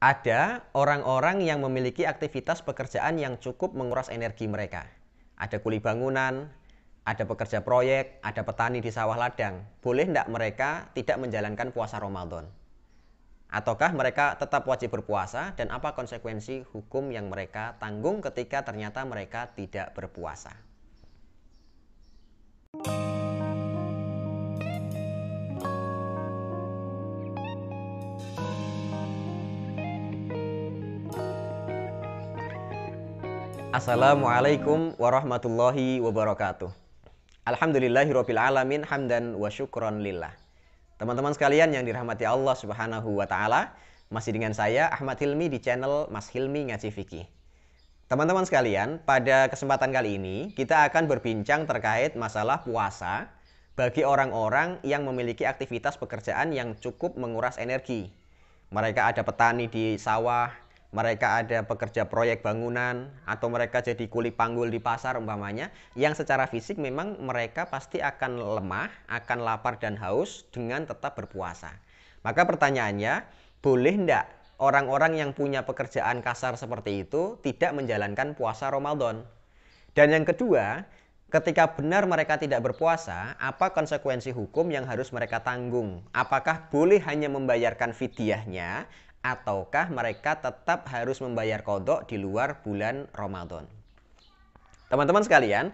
Ada orang-orang yang memiliki aktivitas pekerjaan yang cukup menguras energi mereka. Ada kuli bangunan, ada pekerja proyek, ada petani di sawah ladang. Boleh tidak mereka tidak menjalankan puasa Ramadan? Ataukah mereka tetap wajib berpuasa dan apa konsekuensi hukum yang mereka tanggung ketika ternyata mereka tidak berpuasa? Assalamualaikum warahmatullahi wabarakatuh. Alhamdulillahirabbil alamin hamdan wa syukron lillah. Teman-teman sekalian yang dirahmati Allah Subhanahu wa taala, masih dengan saya Ahmad Hilmi di channel Mas Hilmi Ngaji Fikih. Teman-teman sekalian, pada kesempatan kali ini kita akan berbincang terkait masalah puasa bagi orang-orang yang memiliki aktivitas pekerjaan yang cukup menguras energi. Mereka ada petani di sawah, mereka ada pekerja proyek bangunan atau mereka jadi kuli panggul di pasar umpamanya yang secara fisik memang mereka pasti akan lemah, akan lapar dan haus dengan tetap berpuasa. Maka pertanyaannya, boleh enggak orang-orang yang punya pekerjaan kasar seperti itu tidak menjalankan puasa Ramadan? Dan yang kedua, ketika benar mereka tidak berpuasa, apa konsekuensi hukum yang harus mereka tanggung? Apakah boleh hanya membayarkan fidyahnya ataukah mereka tetap harus membayar kodok di luar bulan Ramadan. Teman-teman sekalian,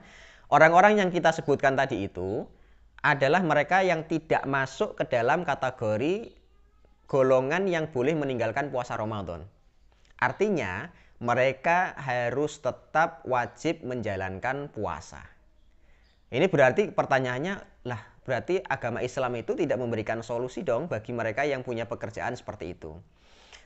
orang-orang yang kita sebutkan tadi itu adalah mereka yang tidak masuk ke dalam kategori golongan yang boleh meninggalkan puasa Ramadan. Artinya, mereka harus tetap wajib menjalankan puasa. Ini berarti pertanyaannya, lah Berarti agama Islam itu tidak memberikan solusi dong bagi mereka yang punya pekerjaan seperti itu.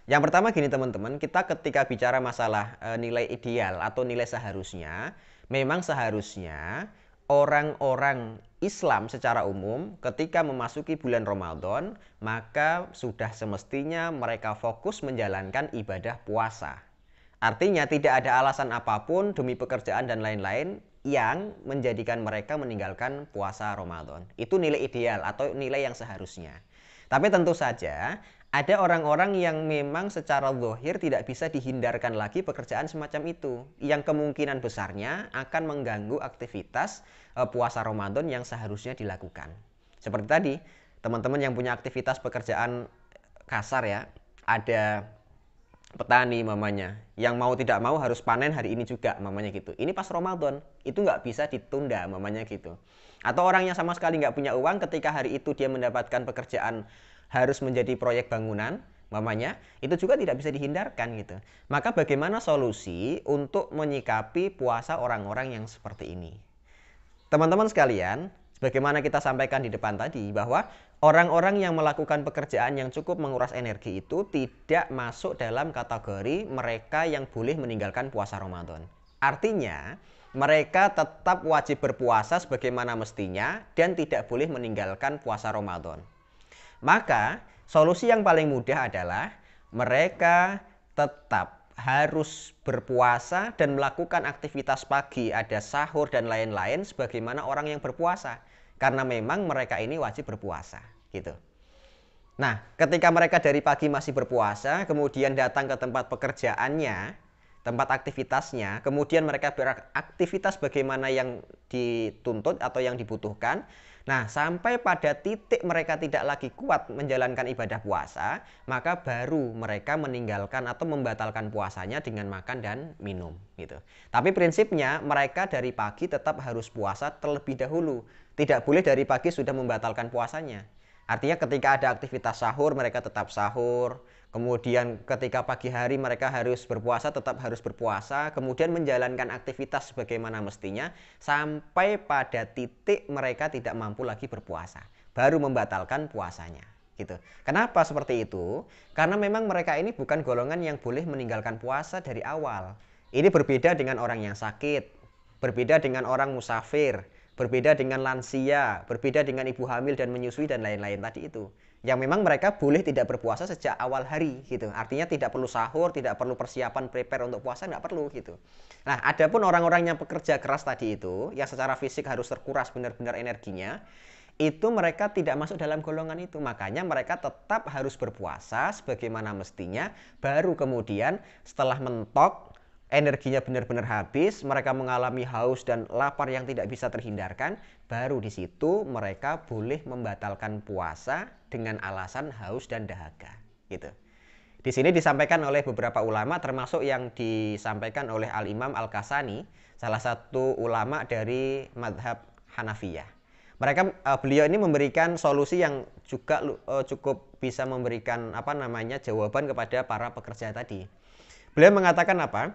Yang pertama gini teman-teman, kita ketika bicara masalah e, nilai ideal atau nilai seharusnya, memang seharusnya orang-orang Islam secara umum ketika memasuki bulan Ramadan, maka sudah semestinya mereka fokus menjalankan ibadah puasa. Artinya tidak ada alasan apapun demi pekerjaan dan lain-lain yang menjadikan mereka meninggalkan puasa Ramadan. Itu nilai ideal atau nilai yang seharusnya. Tapi tentu saja ada orang-orang yang memang secara zahir tidak bisa dihindarkan lagi pekerjaan semacam itu yang kemungkinan besarnya akan mengganggu aktivitas eh, puasa Ramadan yang seharusnya dilakukan. Seperti tadi, teman-teman yang punya aktivitas pekerjaan kasar ya, ada petani mamanya yang mau tidak mau harus panen hari ini juga mamanya gitu ini pas Ramadan itu nggak bisa ditunda mamanya gitu atau orang yang sama sekali nggak punya uang ketika hari itu dia mendapatkan pekerjaan harus menjadi proyek bangunan mamanya itu juga tidak bisa dihindarkan gitu maka bagaimana solusi untuk menyikapi puasa orang-orang yang seperti ini teman-teman sekalian bagaimana kita sampaikan di depan tadi bahwa Orang-orang yang melakukan pekerjaan yang cukup menguras energi itu tidak masuk dalam kategori mereka yang boleh meninggalkan puasa Ramadan. Artinya, mereka tetap wajib berpuasa sebagaimana mestinya dan tidak boleh meninggalkan puasa Ramadan. Maka, solusi yang paling mudah adalah mereka tetap harus berpuasa dan melakukan aktivitas pagi, ada sahur dan lain-lain sebagaimana orang yang berpuasa karena memang mereka ini wajib berpuasa gitu. Nah, ketika mereka dari pagi masih berpuasa, kemudian datang ke tempat pekerjaannya, tempat aktivitasnya, kemudian mereka beraktivitas bagaimana yang dituntut atau yang dibutuhkan. Nah, sampai pada titik mereka tidak lagi kuat menjalankan ibadah puasa, maka baru mereka meninggalkan atau membatalkan puasanya dengan makan dan minum gitu. Tapi prinsipnya mereka dari pagi tetap harus puasa terlebih dahulu tidak boleh dari pagi sudah membatalkan puasanya. Artinya ketika ada aktivitas sahur mereka tetap sahur, kemudian ketika pagi hari mereka harus berpuasa tetap harus berpuasa, kemudian menjalankan aktivitas sebagaimana mestinya sampai pada titik mereka tidak mampu lagi berpuasa, baru membatalkan puasanya gitu. Kenapa seperti itu? Karena memang mereka ini bukan golongan yang boleh meninggalkan puasa dari awal. Ini berbeda dengan orang yang sakit, berbeda dengan orang musafir, berbeda dengan lansia, berbeda dengan ibu hamil dan menyusui dan lain-lain tadi itu. Yang memang mereka boleh tidak berpuasa sejak awal hari gitu. Artinya tidak perlu sahur, tidak perlu persiapan prepare untuk puasa nggak perlu gitu. Nah, adapun orang-orang yang pekerja keras tadi itu yang secara fisik harus terkuras benar-benar energinya, itu mereka tidak masuk dalam golongan itu. Makanya mereka tetap harus berpuasa sebagaimana mestinya baru kemudian setelah mentok energinya benar-benar habis, mereka mengalami haus dan lapar yang tidak bisa terhindarkan, baru di situ mereka boleh membatalkan puasa dengan alasan haus dan dahaga. Gitu. Di sini disampaikan oleh beberapa ulama termasuk yang disampaikan oleh Al-Imam Al-Kasani, salah satu ulama dari madhab Hanafiyah. Mereka eh, beliau ini memberikan solusi yang juga eh, cukup bisa memberikan apa namanya jawaban kepada para pekerja tadi. Beliau mengatakan apa?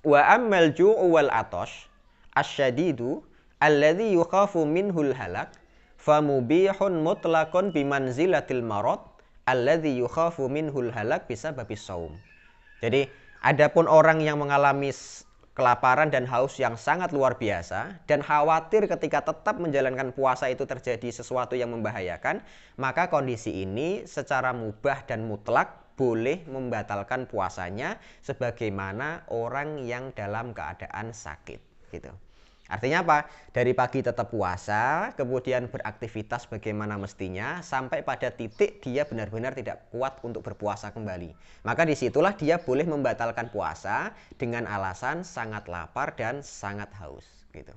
Wa ammal ju'u wal atosh asyadidu alladhi yukhafu minhul halak famubihun mutlakun bimanzilatil marot alladhi yukhafu minhul halak bisa babi saum. Jadi adapun orang yang mengalami kelaparan dan haus yang sangat luar biasa dan khawatir ketika tetap menjalankan puasa itu terjadi sesuatu yang membahayakan, maka kondisi ini secara mubah dan mutlak boleh membatalkan puasanya sebagaimana orang yang dalam keadaan sakit gitu. Artinya apa? Dari pagi tetap puasa, kemudian beraktivitas bagaimana mestinya sampai pada titik dia benar-benar tidak kuat untuk berpuasa kembali. Maka disitulah dia boleh membatalkan puasa dengan alasan sangat lapar dan sangat haus gitu.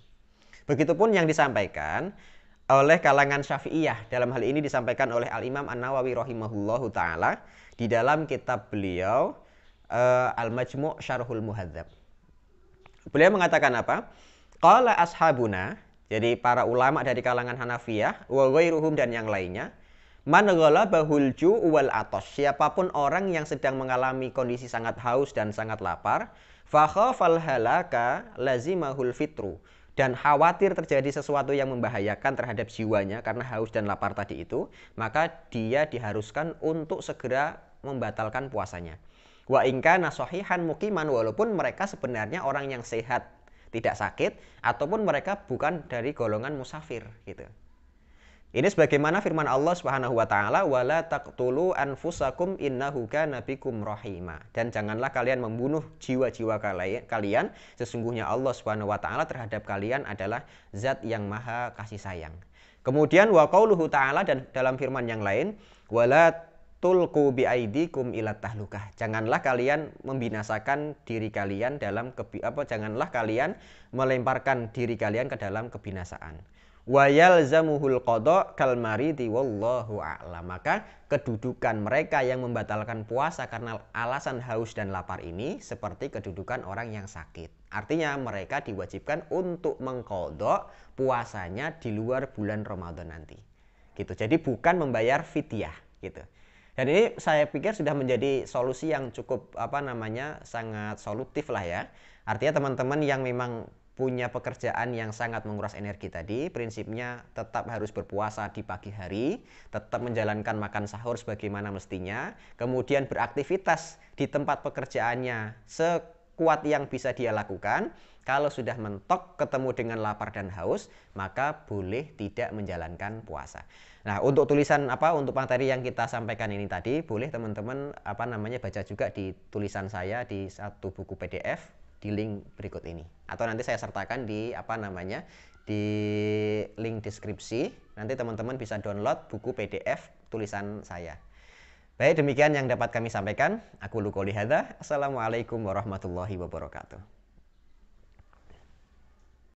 Begitupun yang disampaikan oleh kalangan Syafi'iyah. Dalam hal ini disampaikan oleh Al-Imam An-Nawawi rahimahullahu taala di dalam kitab beliau uh, Al-Majmu' Syarhul Muhadzab. Beliau mengatakan apa? Qala ashabuna, jadi para ulama dari kalangan Hanafiyah wa ghairuhum dan yang lainnya, man ghalabahul ju'u wal atos Siapapun orang yang sedang mengalami kondisi sangat haus dan sangat lapar, fa khafal halaka lazimahul fitru dan khawatir terjadi sesuatu yang membahayakan terhadap jiwanya karena haus dan lapar tadi itu, maka dia diharuskan untuk segera membatalkan puasanya. Wa ingka nasohihan mukiman walaupun mereka sebenarnya orang yang sehat, tidak sakit, ataupun mereka bukan dari golongan musafir gitu. Ini sebagaimana firman Allah Subhanahu wa taala wala taqtulu anfusakum innahu kana bikum rahima dan janganlah kalian membunuh jiwa-jiwa kalian sesungguhnya Allah Subhanahu wa taala terhadap kalian adalah zat yang maha kasih sayang. Kemudian wa qauluhu taala dan dalam firman yang lain wala tulku bi aidikum ila tahlukah. Janganlah kalian membinasakan diri kalian dalam apa janganlah kalian melemparkan diri kalian ke dalam kebinasaan wa yalzamuhul qada kal maridi wallahu a'lam. Maka kedudukan mereka yang membatalkan puasa karena alasan haus dan lapar ini seperti kedudukan orang yang sakit. Artinya mereka diwajibkan untuk mengkodok puasanya di luar bulan Ramadan nanti. Gitu. Jadi bukan membayar fitiah. gitu. Dan ini saya pikir sudah menjadi solusi yang cukup apa namanya sangat solutif lah ya. Artinya teman-teman yang memang punya pekerjaan yang sangat menguras energi tadi, prinsipnya tetap harus berpuasa di pagi hari, tetap menjalankan makan sahur sebagaimana mestinya, kemudian beraktivitas di tempat pekerjaannya sekuat yang bisa dia lakukan. Kalau sudah mentok ketemu dengan lapar dan haus, maka boleh tidak menjalankan puasa. Nah, untuk tulisan apa untuk materi yang kita sampaikan ini tadi, boleh teman-teman apa namanya baca juga di tulisan saya di satu buku PDF di link berikut ini atau nanti saya sertakan di apa namanya di link deskripsi nanti teman-teman bisa download buku PDF tulisan saya baik demikian yang dapat kami sampaikan aku Luko Lihada Assalamualaikum warahmatullahi wabarakatuh